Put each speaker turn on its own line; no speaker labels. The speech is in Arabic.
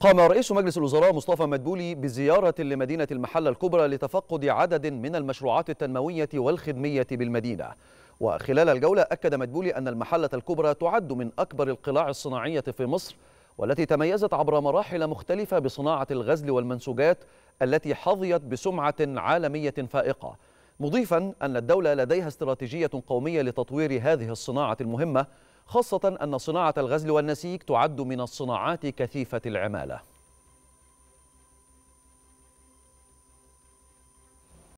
قام رئيس مجلس الوزراء مصطفى مدبولي بزيارة لمدينة المحلة الكبرى لتفقد عدد من المشروعات التنموية والخدمية بالمدينة وخلال الجولة أكد مدبولي أن المحلة الكبرى تعد من أكبر القلاع الصناعية في مصر والتي تميزت عبر مراحل مختلفة بصناعة الغزل والمنسوجات التي حظيت بسمعة عالمية فائقة مضيفا أن الدولة لديها استراتيجية قومية لتطوير هذه الصناعة المهمة خاصة أن صناعة الغزل والنسيج تعد من الصناعات كثيفة العمالة